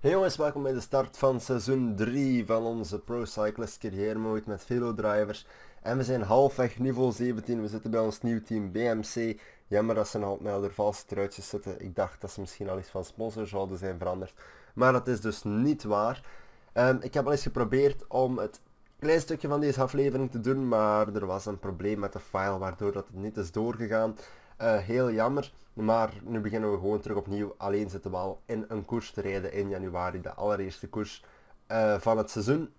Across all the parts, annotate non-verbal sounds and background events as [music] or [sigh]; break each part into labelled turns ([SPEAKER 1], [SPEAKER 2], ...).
[SPEAKER 1] Hey jongens, welkom bij de start van seizoen 3 van onze Pro Cyclist Carrière Mode met Drivers. En we zijn halfweg niveau 17, we zitten bij ons nieuw team BMC. Jammer dat ze een handmelder valse truitjes zitten. Ik dacht dat ze misschien al iets van sponsor zouden zijn veranderd. Maar dat is dus niet waar. Ehm, ik heb al eens geprobeerd om het klein stukje van deze aflevering te doen, maar er was een probleem met de file waardoor dat het niet is doorgegaan. Eh, heel jammer. Maar nu beginnen we gewoon terug opnieuw alleen zitten we al in een koers te rijden in januari. De allereerste koers eh, van het seizoen.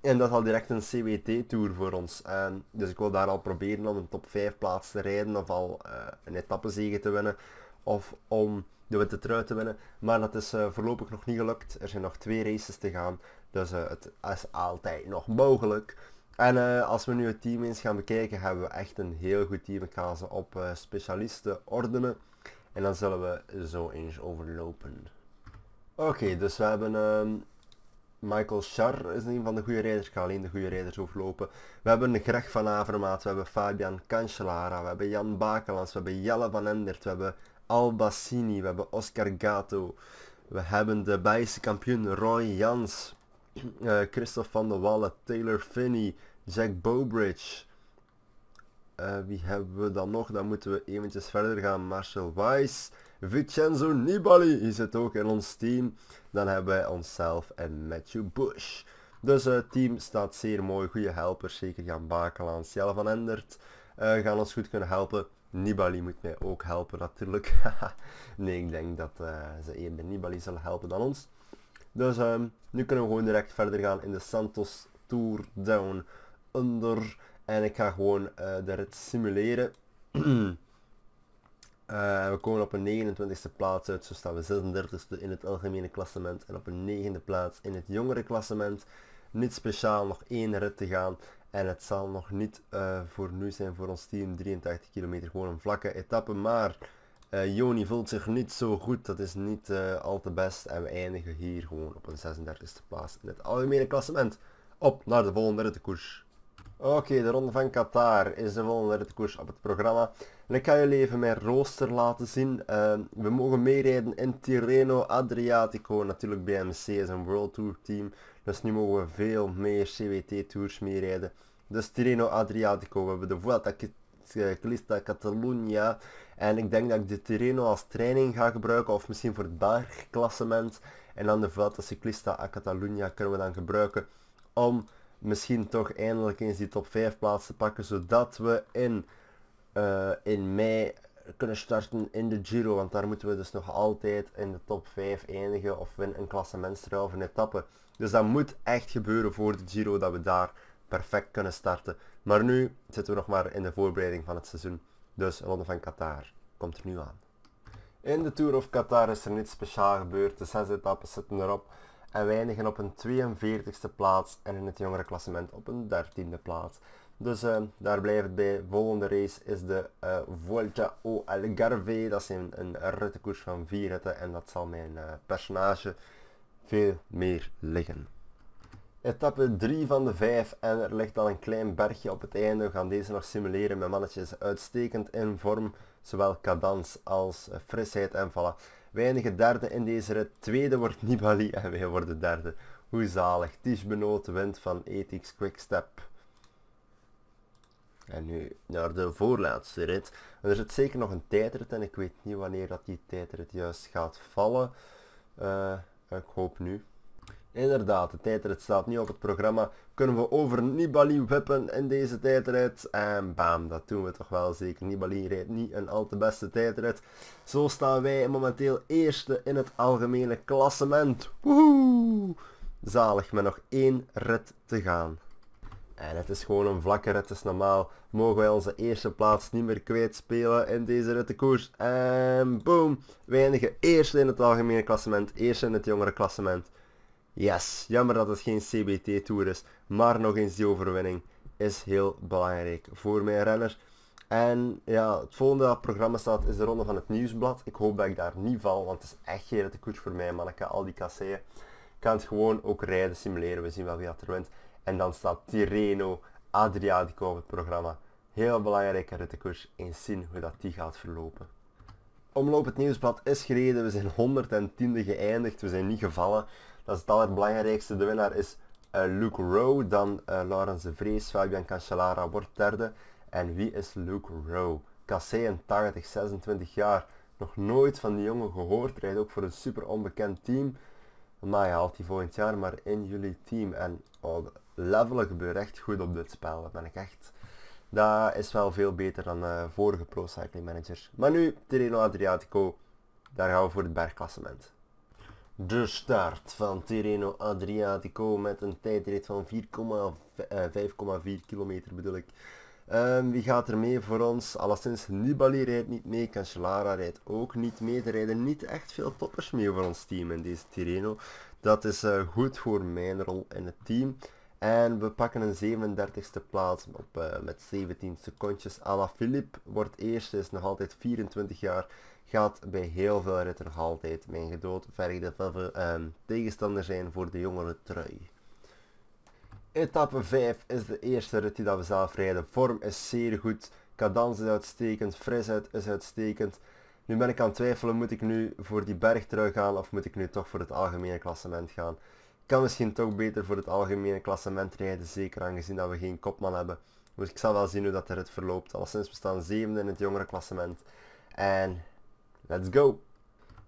[SPEAKER 1] En dat is al direct een CWT-tour voor ons. dus ik wil daar al proberen om een top 5 plaats te rijden of al eh, een etappezege te winnen. Of om de witte trui te winnen. Maar dat is voorlopig nog niet gelukt. Er zijn nog twee races te gaan. Dus het is altijd nog mogelijk. En eh, als we nu het team eens gaan bekijken, hebben we echt een heel goed team. Ik ga ze op eh, specialisten ordenen. En dan zullen we zo eens overlopen. Oké, dus we hebben ehm, Michael Char is een van de goede rijders. Ik ga alleen de goede rijders overlopen. We hebben Greg van Avermaat, we hebben Fabian Cancellara, we hebben Jan Bakelans, we hebben Jelle van Endert, we hebben Albassini, we hebben Oscar Gato. We hebben de Bijse kampioen Roy Jans uh, Christophe van der Wallen, Taylor Finney, Jack Bowbridge. Eh, wie hebben we dan nog? Dan moeten we eventjes verder gaan. Marcel Weiss, Vincenzo Nibali is het ook in ons team. Dan hebben wij onszelf en Matthew Bush. Dus het eh, team staat zeer mooi. Goede helpers. Zeker gaan Bakelaan, Sjelle van Endert gaan ons goed kunnen helpen. Nibali moet mij ook helpen natuurlijk. [laughs] nee, ik denk dat ze eerder Nibali zullen helpen dan ons. Dus ehm, nu kunnen we gewoon direct verder gaan in de Santos Tour Down Under. En ik ga gewoon eh, de rit simuleren. [clears throat] Eh, we komen op een 29e plaats uit. Zo staan we 36e in het algemene klassement. En op een 9e plaats in het jongere klassement. Niet speciaal, nog één rit te gaan. En het zal nog niet eh, voor nu zijn voor ons team. 83 kilometer, gewoon een vlakke etappe. Maar eh, Joni voelt zich niet zo goed, dat is niet eh, al te best. En we eindigen hier gewoon op een 36e plaats in het algemene klassement. Op naar de volgende rittenkoers. Oké, de Ronde van Qatar is de volgende rittenkoers op het programma. En ik ga jullie even mijn rooster laten zien. Ehm, we mogen meerijden in Tirreno Adriatico. Natuurlijk BMC is een World Tour team. Dus nu mogen we veel meer CWT tours meerijden. Dus Tirreno Adriatico. We hebben de Vuelta Ciclista eh, Catalunya. En ik denk dat ik de Tirreno als training ga gebruiken of misschien voor het bergklassement. En dan de Vuelta Ciclista a Catalunya kunnen we dan gebruiken om misschien toch eindelijk eens die top 5 plaats te pakken. Zodat we in, eh, in mei kunnen starten in de Giro. Want daar moeten we dus nog altijd in de top 5 eindigen of win een klassementstrouw of een etappe. Dus dat moet echt gebeuren voor de Giro dat we daar perfect kunnen starten. Maar nu zitten we nog maar in de voorbereiding van het seizoen. Dus Ronde van Qatar komt er nu aan. In de Tour of Qatar is er niets speciaal gebeurd. De zes etappes zitten erop. En eindigen op een 42e plaats en in het jongere klassement op een 13e plaats. Dus eh, daar blijft het bij. Volgende race is de eh, Volta o Algarve. Dat is een, een rittenkoers van vier ritten en dat zal mijn eh, personage veel meer liggen. Etappe 3 van de 5 en er ligt al een klein bergje op het einde. We gaan deze nog simuleren. Mijn mannetje is uitstekend in vorm. Zowel cadans als eh, frisheid en vallen. Weinige derde in deze rit. Tweede wordt Nibali [laughs] en wij worden derde. Hoe zalig. Tisch wint van Ethics Quickstep. En nu naar de voorlaatste rit. En er zit zeker nog een tijdrit en ik weet niet wanneer dat die tijdrit juist gaat vallen. Eh, ik hoop nu. Inderdaad, de tijdrit staat nu op het programma. Kunnen we over Nibali wippen in deze tijdrit? En bam, dat doen we toch wel zeker. Nibali rijdt niet een al te beste tijdrit. Zo staan wij momenteel eerste in het algemene klassement. Woehoe! Zalig, met nog één rit te gaan. En het is gewoon een vlakke rit, is dus normaal mogen wij onze eerste plaats niet meer kwijtspelen in deze rittenkoers. En boom, weinigen eerste in het algemene klassement, eerst in het jongere klassement. Yes, jammer dat het geen CBT Tour is, maar nog eens die overwinning is heel belangrijk voor mijn renner. En ja, het volgende dat het programma staat is de ronde van het nieuwsblad. Ik hoop dat ik daar niet val, want het is echt geen de koers voor mij, manneke, al die kasseien. Ik kan het gewoon ook rijden, simuleren, we zien wel wie dat er wint. En dan staat Tirreno Adriatico op het programma. Heel belangrijke rittenkoers, eens zien hoe dat die gaat verlopen. Omloop het nieuwsblad is gereden, we zijn 110e geëindigd, we zijn niet gevallen dat is het allerbelangrijkste. De winnaar is uh, Luke Rowe, dan uh, Laurens de Vrees, Fabian Cancellara wordt derde. En wie is Luke Rowe? Kasseen, 80, 26 jaar. Nog nooit van die jongen gehoord. Rijdt ook voor een super onbekend team. Maar je haalt die volgend jaar maar in jullie team. En oh, levelen gebeurt echt goed op dit spel. Dat ben ik echt... Dat is wel veel beter dan uh, vorige Pro Cycling Manager. Maar nu, Treno Adriatico. Daar gaan we voor het bergklassement. De start van Tirreno Adriatico met een tijdrit van 5,4 eh, kilometer bedoel ik. Um, wie gaat er mee voor ons? Alleszins Nibali rijdt niet mee, Cancellara rijdt ook niet mee. Er rijden niet echt veel toppers mee voor ons team in deze Tirreno. Dat is eh, goed voor mijn rol in het team. En we pakken een 37e plaats op, eh, met 17 secondjes. Ala Philippe wordt eerste, is nog altijd 24 jaar gaat bij heel veel ritten nog altijd mijn gedoodverfde um, ehm, tegenstander zijn voor de jongere trui. Etappe 5 is de eerste rit die dat we zelf rijden. Vorm is zeer goed, cadans is uitstekend, frisheid is uitstekend. Nu ben ik aan het twijfelen, moet ik nu voor die berg terug gaan of moet ik nu toch voor het algemene klassement gaan? Ik kan misschien toch beter voor het algemene klassement rijden, zeker aangezien dat we geen kopman hebben. Dus ik zal wel zien hoe dat de rit verloopt. sinds we staan zevende in het jongere klassement. En Let's go!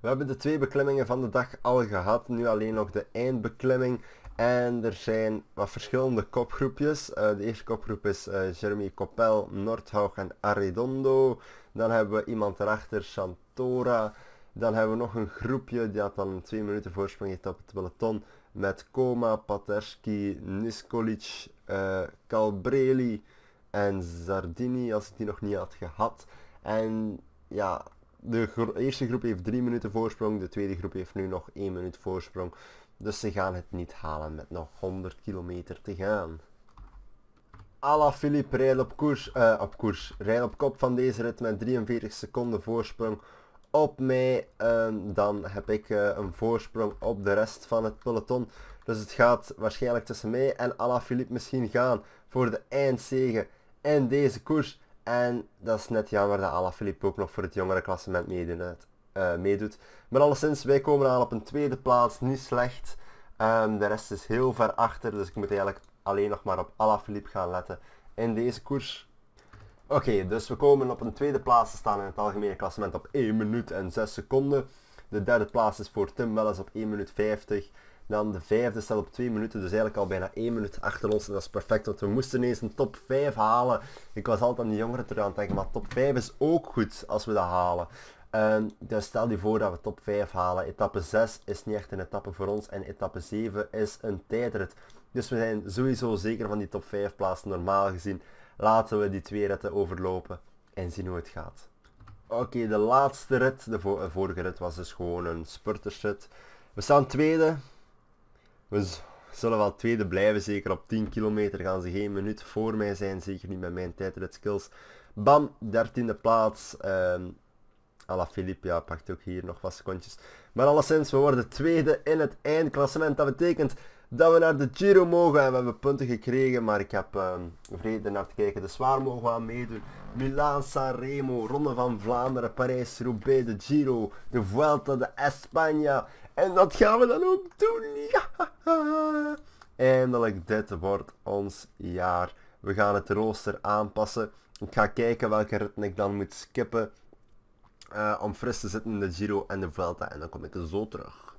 [SPEAKER 1] We hebben de twee beklimmingen van de dag al gehad. Nu alleen nog de eindbeklimming. En er zijn wat verschillende kopgroepjes. Eh, de eerste kopgroep is eh, Jeremy Coppel, Noordhaug en Arredondo. Dan hebben we iemand erachter, Santora. Dan hebben we nog een groepje, die had dan twee minuten voorsprong op het peloton. Met Koma, Paterski, Niskolic, uh, eh, Calbreli en Zardini, als ik die nog niet had gehad. En ja, de eerste groep heeft 3 minuten voorsprong, de tweede groep heeft nu nog 1 minuut voorsprong. Dus ze gaan het niet halen met nog 100 kilometer te gaan. Ala Philippe rijdt op koers, eh, op koers, rijdt op kop van deze rit met 43 seconden voorsprong op mij. Ehm, dan heb ik eh, een voorsprong op de rest van het peloton. Dus het gaat waarschijnlijk tussen mij en Ala Philippe misschien gaan voor de eindzege in deze koers. En dat is net jammer dat de Alaphilippe ook nog voor het jongere klassement meedoet. Eh, meedoet. Maar alleszins, wij komen aan op een tweede plaats. Niet slecht. Ehm, de rest is heel ver achter. Dus ik moet eigenlijk alleen nog maar op Alaphilippe gaan letten in deze koers. Oké, dus we komen op een tweede plaats te staan in het algemene klassement op 1 minuut en 6 seconden. De derde plaats is voor Tim Welles op 1 minuut 50 dan de vijfde stel op twee minuten, dus eigenlijk al bijna één minuut achter ons. En dat is perfect, want we moesten ineens een top 5 halen. Ik was altijd aan die jongeren terug aan het denken, maar top 5 is ook goed als we dat halen. Ehm, dus stel je voor dat we top 5 halen. Etappe 6 is niet echt een etappe voor ons en etappe 7 is een tijdrit. Dus we zijn sowieso zeker van die top 5 plaatsen normaal gezien. Laten we die twee ritten overlopen en zien hoe het gaat. Oké, de laatste rit. De, de eh, vorige rit was dus gewoon een spurtersrit. We staan tweede. We zullen wel tweede blijven, zeker op 10 kilometer gaan ze geen minuut voor mij zijn, zeker niet met mijn tijdrit skills. Bam, dertiende plaats. Um, Ala Philippe, ja, pakt ook hier nog wat secondjes. Maar alleszins, we worden tweede in het eindklassement. Dat betekent dat we naar de Giro mogen. En we hebben punten gekregen, maar ik heb ehm, vrede naar te kijken. De dus zwaar mogen we aan meedoen. Milaan, Sanremo, Ronde van Vlaanderen, Parijs, Roubaix, de Giro, de Vuelta, de Espanja. En dat gaan we dan ook doen. Ja. dit wordt ons jaar. We gaan het rooster aanpassen. Ik ga kijken welke ritten ik dan moet skippen. Uh, om fris te zitten in de Giro en de Vuelta. En dan kom ik er zo terug.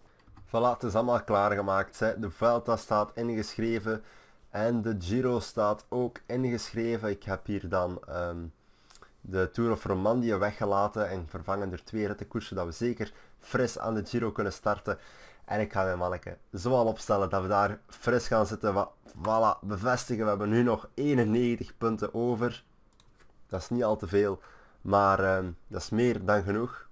[SPEAKER 1] Voilà, het is allemaal klaargemaakt. De Vuelta staat ingeschreven. En de Giro staat ook ingeschreven. Ik heb hier dan... Ehm, de Tour of Romandie weggelaten en vervangen door twee rittenkoersen dat we zeker fris aan de Giro kunnen starten. En ik ga mijn manneke zo al opstellen dat we daar fris gaan zitten. voilà, bevestigen. We hebben nu nog 91 punten over. Dat is niet al te veel, maar ehm, dat is meer dan genoeg.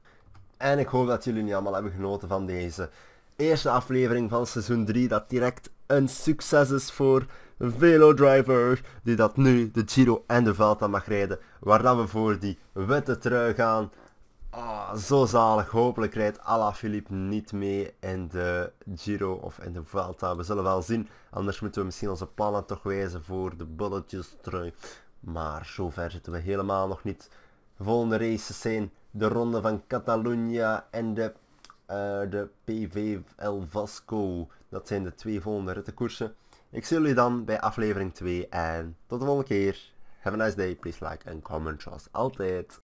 [SPEAKER 1] En ik hoop dat jullie nu allemaal hebben genoten van deze eerste aflevering van seizoen 3 dat direct een succes is voor Velodriver, die dat nu de Giro en de Vuelta mag rijden, waar dan we voor die witte trui gaan. Ah, zo zalig. Hopelijk rijdt Philippe niet mee in de Giro of in de Vuelta. We zullen wel zien. Anders moeten we misschien onze plannen toch wijzen voor de bulletjes trui. Maar zover zitten we helemaal nog niet. De volgende races zijn de ronde van Catalunya en de eh, de PVL Vasco. Dat zijn de twee volgende rittenkoersen. Ik zie jullie dan bij aflevering 2 en tot de volgende keer. Have a nice day. Please like and comment zoals altijd.